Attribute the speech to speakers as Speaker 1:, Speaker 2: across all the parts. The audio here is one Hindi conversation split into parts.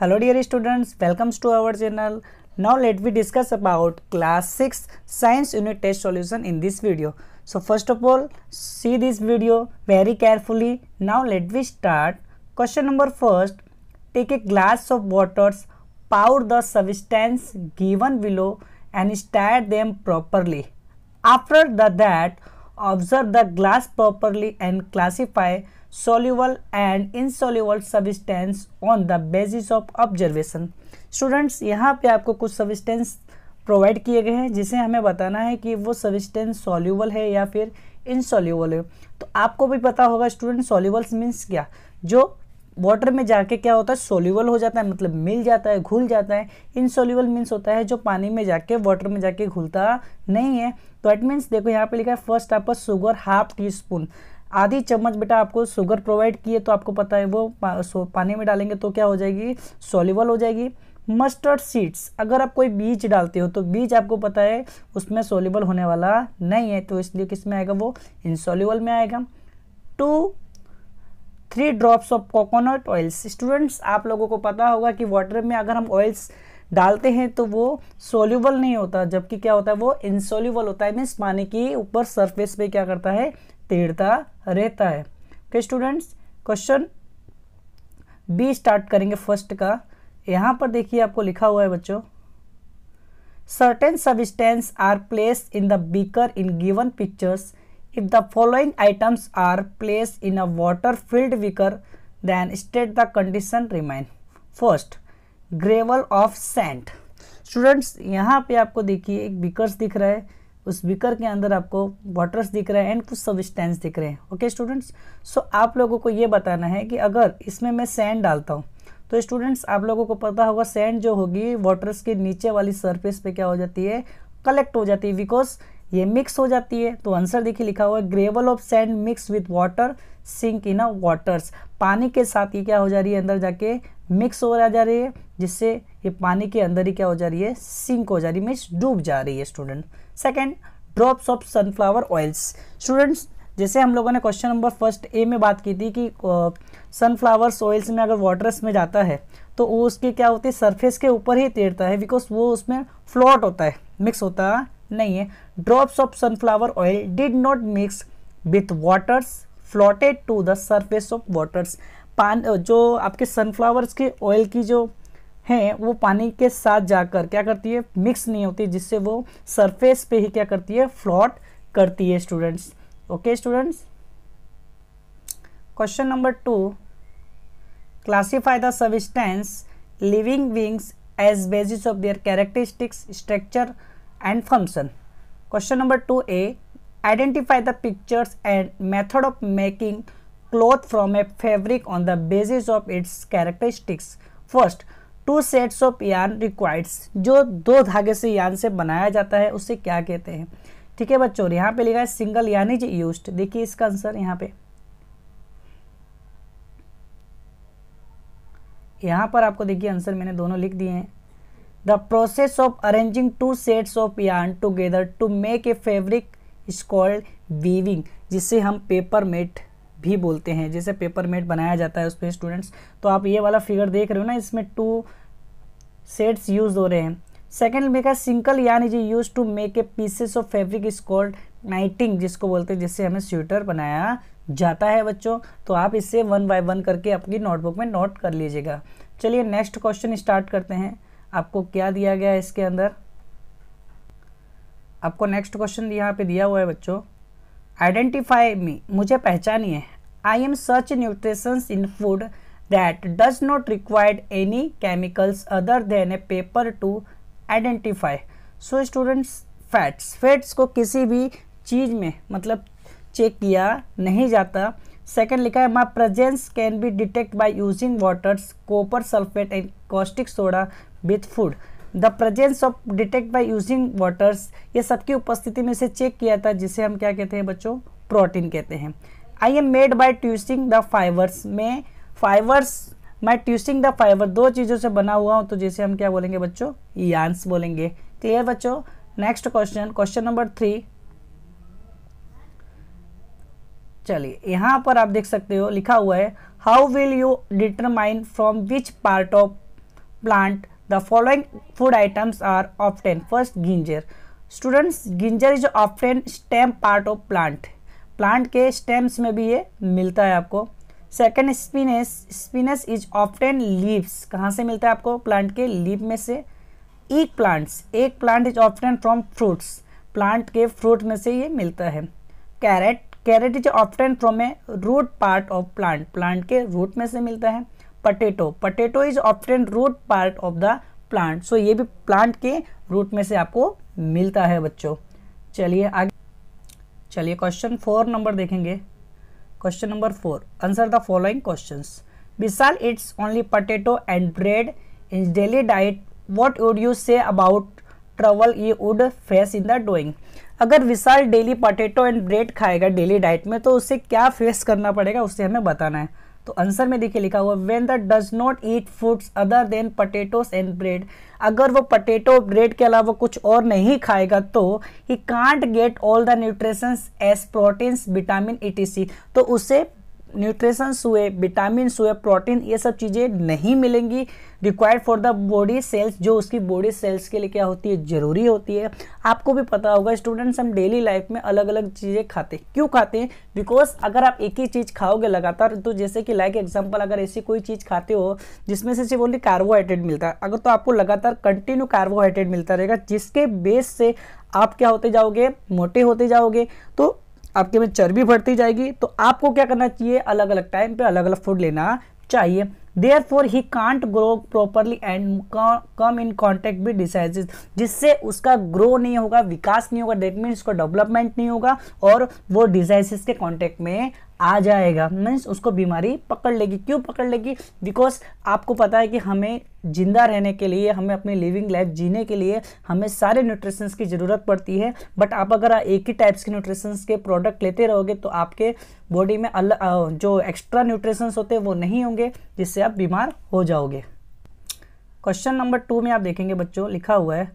Speaker 1: Hello dear students, Welcome to our channel. Now let me discuss about class 6 science unit test solution in this video. So first of all, see this video very carefully. Now let me start. Question number first, take a glass of water, pour the substance given below and stir them properly. After the, that, observe the glass properly and classify soluble and insoluble substance on the basis of observation students यहाँ पे आपको कुछ सबिस्टेंस प्रोवाइड किए गए हैं जिसे हमें बताना है कि वो सबिस्टेंस सोल्यूबल है या फिर इनसोल्यूबल है तो आपको भी पता होगा स्टूडेंट सोल्यूबल्स मीन्स क्या जो वाटर में जाके क्या होता है सोल्यूबल हो जाता है मतलब मिल जाता है घुल जाता है इनसोल्यूबल मीन्स होता है जो पानी में जाके वाटर में जाके घुलता नहीं है तो एट मीन्स देखो यहाँ पे लिखा है फर्स्ट आपका शुगर हाफ टी स्पून आधी चम्मच बेटा आपको शुगर प्रोवाइड किए तो आपको पता है वो पानी में डालेंगे तो क्या हो जाएगी सोलिबल हो जाएगी मस्टर्ड सीड्स अगर आप कोई बीज डालते हो तो बीज आपको पता है उसमें सोलिबल होने वाला नहीं है तो इसलिए किस में आएगा वो इनसोल्यूबल में आएगा two three drops of coconut oils students आप लोगों को पता होगा कि वाटर में अगर हम ऑयल्स डालते हैं तो वो सोल्यूबल नहीं होता जबकि क्या होता है वो इनसोल्यूबल होता है मीन्स पानी के ऊपर सरफेस पे क्या करता है तीरता रहता है okay students question B start करेंगे फर्स्ट का यहाँ पर देखिए आपको लिखा हुआ है बच्चों certain substance are place in the beaker in given pictures if the following items are place in a water filled beaker then state the condition remain first gravel of sand students यहाँ पे आपको देखिए एक बीकर दिख रहा है उस बीकर के अंदर आपको वाटर्स दिख रहे हैं एंड कुछ सबिस्टेंस दिख रहे हैं ओके स्टूडेंट्स सो आप लोगों को ये बताना है कि अगर इसमें मैं सैंड डालता हूँ तो स्टूडेंट्स आप लोगों को पता होगा सैंड जो होगी वाटर्स के नीचे वाली सरफेस पे क्या हो जाती है कलेक्ट हो जाती है बिकॉज ये मिक्स हो जाती है तो आंसर देखिए लिखा हुआ है gravel of sand mix with water sink in a waters पानी के साथ ये क्या हो जा रही है अंदर जाके मिक्स हो जा रही है जिससे ये पानी के अंदर ही क्या हो जा रही है सिंक हो जा रही है मिक्स डूब जा रही है student second drops of sunflower oils students जैसे हम लोगों ने क्वेश्चन नंबर फर्स्ट ए में बात की थी कि सनफ्लावर्स ऑयल्स में अगर वाटर्स में जाता है तो वो उसके क्या होती है सरफेस के ऊपर ही तैरता है बिकॉज वो उसमें फ्लोट होता है मिक्स होता नहीं है drops of sunflower oil did not mix with waters floated to the surface of waters पान जो आपके सनफ्लावर्स के ऑयल की जो हैं वो पानी के साथ जाकर क्या करती है मिक्स नहीं होती जिससे वो सरफेस पे ही क्या करती है फ्लॉट करती है students okay students question number two classify the substance living wings as basis of their characteristics structure and function question number two A identify the pictures and method of making cloth from a fabric on the basis of its characteristics first two sets of yarn required जो दो धागे से यान से बनाया जाता है उसे क्या कहते हैं ठीक है बच्चों यहाँ पे लिखा है सिंगल यानी जी यूज देखिए इसका आंसर यहाँ पे यहां पर आपको देखिए आंसर मैंने दोनों लिख दिए हैं the process of arranging two sets of yarn together to make a fabric is called weaving जिसे हम पेपर मेट भी बोलते हैं जैसे पेपर मेट बनाया जाता है उस पर स्टूडेंट्स तो आप ये वाला फिगर देख रहे हो ना इसमें टू सेट्स यूज हो रहे हैं सेकेंड में single single yarn is use to make a pieces of fabric is called knitting जिसको बोलते हैं जिससे हमें स्वेटर बनाया जाता है बच्चों तो आप इसे वन बाय वन करके अपनी नोटबुक में नोट कर लीजिएगा चलिए नेक्स्ट क्वेश्चन स्टार्ट करते हैं आपको क्या दिया गया है इसके अंदर आपको नेक्स्ट क्वेश्चन यहाँ पे दिया हुआ है बच्चों आइडेंटिफाई मी मुझे पहचानिए I am search nutrition in food that does not required any chemicals other than a paper to identify so students fats fats को किसी भी चीज़ में मतलब चेक किया नहीं जाता सेकेंड लिखा है my presence can be detect by using waters copper sulphate and caustic soda with food the presence of detect by using waters ये सबकी उपस्थिति में इसे चेक किया था जिसे हम क्या कहते हैं बच्चों प्रोटीन कहते हैं I am made by twisting the fibres में फाइबर्स मैं ट्यूसिंग द फाइबर दो चीज़ों से बना हुआ हूँ तो जिसे हम क्या बोलेंगे बच्चों यांस बोलेंगे क्लियर बच्चों next question question number three चलिए यहाँ पर आप देख सकते हो लिखा हुआ है how will you determine from which part of plant the following food items are obtain first ginger students ginger is obtain stem part of plant plant के स्टेम्स में भी ये मिलता है आपको second spinach spinach is obtain leaves कहाँ से मिलता है आपको प्लांट के लीव में से एक प्लांट्स एक plant is obtain from fruits plant के फ्रूट में से ये मिलता है carrot carrot is obtain from a root part of plant plant के रूट में से मिलता है potato potato is obtain root part of the plant so ये भी प्लांट के रूट में से आपको मिलता है बच्चों चलिए आगे चलिए क्वेश्चन फोर नंबर देखेंगे question number four answer the following question Vishal eats only potato and bread in daily diet what would you say about trouble ये would face in the doing अगर Vishal daily potato and bread खाएगा डेली डाइट में तो उसे क्या फेस करना पड़ेगा उसे हमें बताना है तो आंसर में देखिए लिखा हुआ when the does not eat foods other than potatoes and bread अगर वो पटेटो ब्रेड के अलावा कुछ और नहीं खाएगा तो he can't get all the nutritions as proteins vitamin E तो उसे न्यूट्रिशंस हुए विटामिन हुए प्रोटीन ये सब चीज़ें नहीं मिलेंगी required for the body cells जो उसकी बॉडी सेल्स के लिए क्या होती है ज़रूरी होती है आपको भी पता होगा स्टूडेंट्स हम डेली लाइफ में अलग अलग चीज़ें खाते हैं क्यों खाते हैं बिकॉज अगर आप एक ही चीज़ खाओगे लगातार तो जैसे कि लाइक एग्जाम्पल अगर ऐसी कोई चीज़ खाते हो जिसमें से सिर्फ ओनली कार्बोहाइड्रेट मिलता है अगर तो आपको लगातार कंटिन्यू कार्बोहाइड्रेट मिलता रहेगा जिसके बेस से आप क्या होते जाओगे मोटे होते जाओगे तो आपके में चर्बी बढ़ती जाएगी तो आपको क्या करना चाहिए अलग अलग टाइम पे अलग अलग फूड लेना चाहिए therefore he can't grow properly and come in contact with diseases जिससे उसका ग्रो नहीं होगा विकास नहीं होगा डेट मीन्स उसका डेवलपमेंट नहीं होगा और वो डिजाइसिस के कॉन्टेक्ट में आ जाएगा मीन्स उसको बीमारी पकड़ लेगी क्यों पकड़ लेगी बिकॉज आपको पता है कि हमें जिंदा रहने के लिए हमें अपनी लिविंग लाइफ जीने के लिए हमें सारे न्यूट्रिशंस की ज़रूरत पड़ती है बट आप अगर एक ही टाइप्स के न्यूट्रिशंस के प्रोडक्ट लेते रहोगे तो आपके बॉडी में अलग जो एक्स्ट्रा न्यूट्रिशंस होते हैं वो नहीं होंगे जिससे आप बीमार हो जाओगे क्वेश्चन नंबर टू में आप देखेंगे बच्चों लिखा हुआ है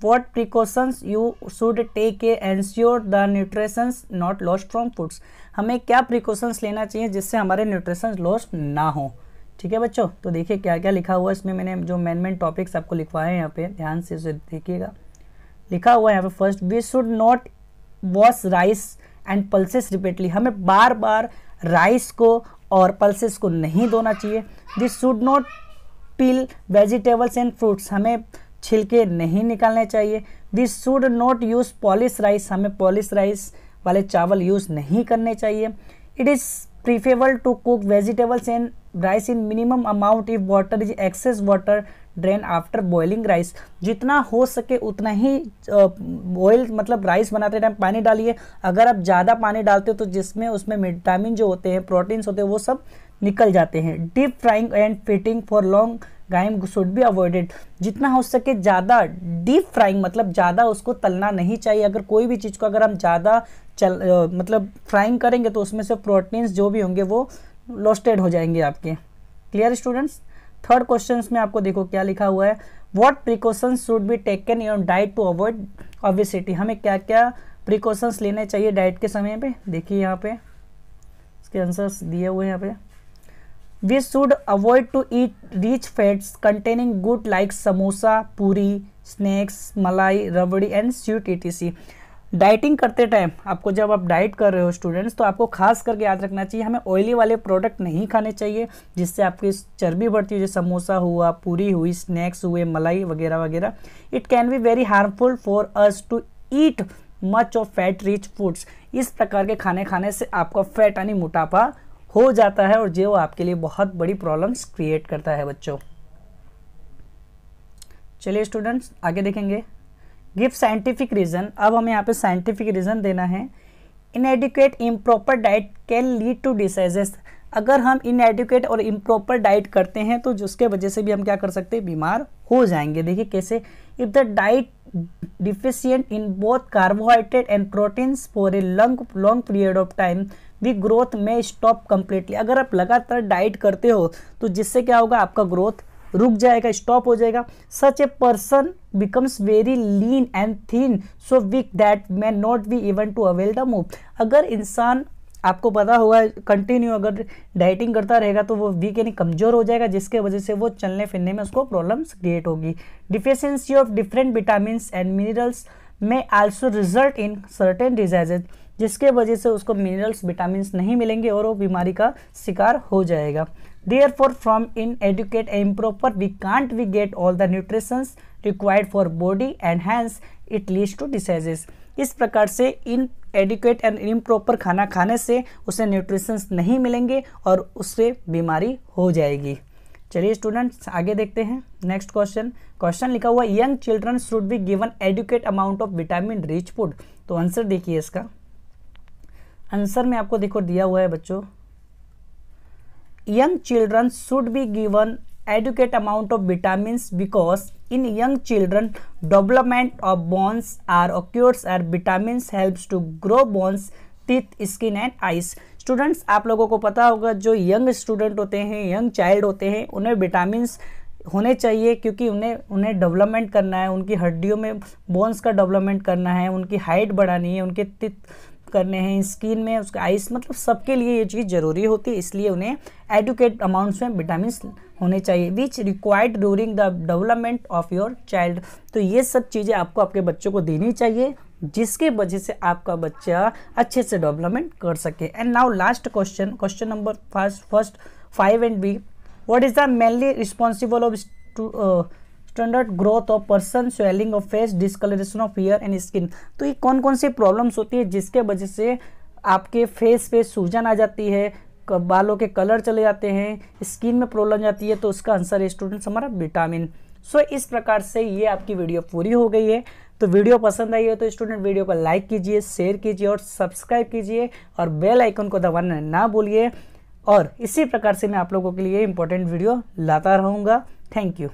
Speaker 1: what precautions you should take ensure the nutritions not lost from foods हमें क्या precautions लेना चाहिए जिससे हमारे nutritions lost ना हो ठीक है बच्चों तो देखिए क्या क्या लिखा हुआ है इसमें मैंने जो मेन मेन टॉपिक्स आपको लिखवाए हैं यहाँ पे ध्यान से उसे देखिएगा लिखा हुआ है यहाँ पे first we should not wash rice and pulses repeatedly हमें बार बार राइस को और पल्सेस को नहीं धोना चाहिए this should not peel vegetables and fruits हमें छिलके नहीं निकालने चाहिए we should not use polish rice हमें पॉलिश राइस वाले चावल यूज़ नहीं करने चाहिए it is preferable to cook vegetables and rice in minimum amount if water is excess water drain after boiling rice जितना हो सके उतना ही बॉयल मतलब राइस बनाते टाइम पानी डालिए अगर आप ज़्यादा पानी डालते हो तो जिसमें उसमें विटामिन जो होते हैं प्रोटीन्स होते हैं वो सब निकल जाते हैं deep frying and fitting for long time should be avoided जितना हो सके ज़्यादा डीप फ्राइंग मतलब ज़्यादा उसको तलना नहीं चाहिए अगर कोई भी चीज़ को अगर हम ज़्यादा चल आ, मतलब फ्राइंग करेंगे तो उसमें से प्रोटीन्स जो भी होंगे वो लॉस्टेड हो जाएंगे आपके क्लियर स्टूडेंट्स थर्ड क्वेश्चन में आपको देखो क्या लिखा हुआ है what precautions should be taken your diet to avoid obesity हमें क्या क्या प्रिकॉशंस लेने चाहिए डाइट के समय पे देखिए यहाँ पे इसके आंसर्स दिए हुए हैं यहाँ पे we should avoid to eat rich fats containing good like samosa puri snacks malai rabri and sweet ई डाइटिंग करते टाइम आपको जब आप डाइट कर रहे हो स्टूडेंट्स तो आपको खास करके याद रखना चाहिए हमें ऑयली वाले प्रोडक्ट नहीं खाने चाहिए जिससे आपकी चर्बी बढ़ती हुई जैसे समोसा हुआ पूरी हुई स्नैक्स हुए मलाई वगैरह वगैरह it can be very harmful for us to eat much of fat rich foods इस प्रकार के खाने खाने से आपका फैट यानी मोटापा हो जाता है और जो आपके लिए बहुत बड़ी प्रॉब्लम्स क्रिएट करता है बच्चों चलिए स्टूडेंट्स आगे देखेंगे गिव साइंटिफिक रीज़न अब हमें यहाँ पे साइंटिफिक रीज़न देना है inadequate improper diet can lead to diseases अगर हम इनएडिक्वेट और इम्प्रॉपर डाइट करते हैं तो जिसके वजह से भी हम क्या कर सकते हैं बीमार हो जाएंगे देखिए कैसे if the diet deficient in both carbohydrate and proteins for a long long period of time भी ग्रोथ में स्टॉप कम्प्लीटली अगर आप लगातार डाइट करते हो तो जिससे क्या होगा आपका ग्रोथ रुक जाएगा स्टॉप हो जाएगा such a person becomes very lean and thin so weak that may not be even to able the move अगर इंसान आपको पता होगा कंटिन्यू अगर डाइटिंग करता रहेगा तो वो वीक यानी कमज़ोर हो जाएगा जिसके वजह से वो चलने फिरने में उसको प्रॉब्लम्स क्रिएट होगी deficiency of different vitamin and minerals may also result in certain diseases जिसके वजह से उसको मिनरल्स विटामिन नहीं मिलेंगे और वो बीमारी का शिकार हो जाएगा therefore from in adequate and proper we can't we get all the nutritions required for body and hence it leads to diseases इस प्रकार से in adequate and in proper खाना खाने से उसे न्यूट्रिशंस नहीं मिलेंगे और उससे बीमारी हो जाएगी चलिए स्टूडेंट्स आगे देखते हैं नेक्स्ट क्वेश्चन क्वेश्चन लिखा हुआ young children should be given adequate amount of vitamin rich food तो आंसर देखिए इसका आंसर में आपको देखो दिया हुआ है बच्चों young children should be given adequate amount of vitamin because in young children development of bones are occurs are vitamin helps to grow bones teeth skin and eyes students आप लोगों को पता होगा जो यंग स्टूडेंट होते हैं यंग चाइल्ड होते हैं उन्हें विटामिन होने चाहिए क्योंकि उन्हें उन्हें डेवलपमेंट करना है उनकी हड्डियों में बोन्स का डेवलपमेंट करना है उनकी हाइट बढ़ानी है उनके टिथ करने हैं स्किन में उसके आइस मतलब सबके लिए ये चीज़ ज़रूरी होती है इसलिए उन्हें एडुकेट अमाउंट्स में विटामिन होने चाहिए which required during the development of your child तो ये सब चीज़ें आपको आपके बच्चों को देनी चाहिए जिसके वजह से आपका बच्चा अच्छे से डेवलपमेंट कर सके and now last question question number first first five and B what is the mainly responsible of standard growth of person swelling of face discoloration of hair and skin तो ये कौन कौन सी प्रॉब्लम्स होती है जिसके वजह से आपके फेस पे सूजन आ जाती है बालों के कलर चले जाते हैं स्किन में प्रॉब्लम जाती है तो उसका आंसर है स्टूडेंट्स हमारा विटामिन सो so, इस प्रकार से ये आपकी वीडियो पूरी हो गई है तो वीडियो पसंद आई है तो स्टूडेंट वीडियो को लाइक कीजिए शेयर कीजिए और सब्सक्राइब कीजिए और बेल आइकन को दबाना ना भूलिए और इसी प्रकार से मैं आप लोगों के लिए इंपॉर्टेंट वीडियो लाता रहूँगा थैंक यू